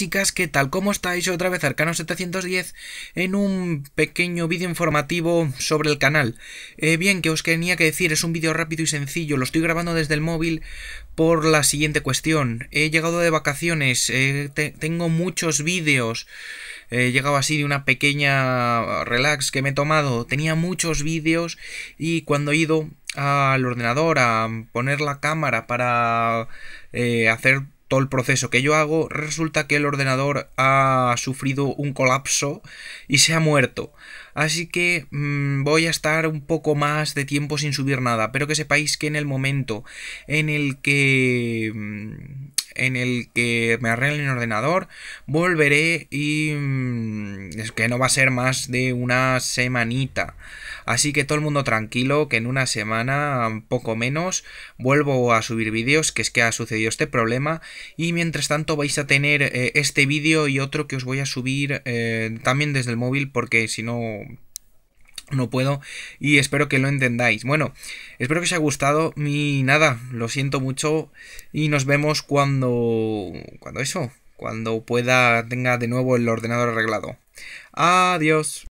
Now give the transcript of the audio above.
chicas, ¿qué tal? ¿Cómo estáis? Otra vez Arcano710 en un pequeño vídeo informativo sobre el canal. Eh, bien, que os tenía que decir, es un vídeo rápido y sencillo, lo estoy grabando desde el móvil por la siguiente cuestión. He llegado de vacaciones, eh, tengo muchos vídeos, eh, he llegado así de una pequeña relax que me he tomado, tenía muchos vídeos y cuando he ido al ordenador a poner la cámara para hacer todo el proceso que yo hago, resulta que el ordenador ha sufrido un colapso y se ha muerto. Así que mm, voy a estar un poco más de tiempo sin subir nada, pero que sepáis que en el momento en el que mm, en el que me arregle el ordenador, volveré y mm, es que no va a ser más de una semanita. Así que todo el mundo tranquilo, que en una semana, poco menos, vuelvo a subir vídeos, que es que ha sucedido este problema. Y mientras tanto vais a tener eh, este vídeo y otro que os voy a subir eh, también desde el móvil, porque si no no puedo y espero que lo entendáis. Bueno, espero que os haya gustado mi nada, lo siento mucho y nos vemos cuando... cuando eso, cuando pueda, tenga de nuevo el ordenador arreglado. Adiós.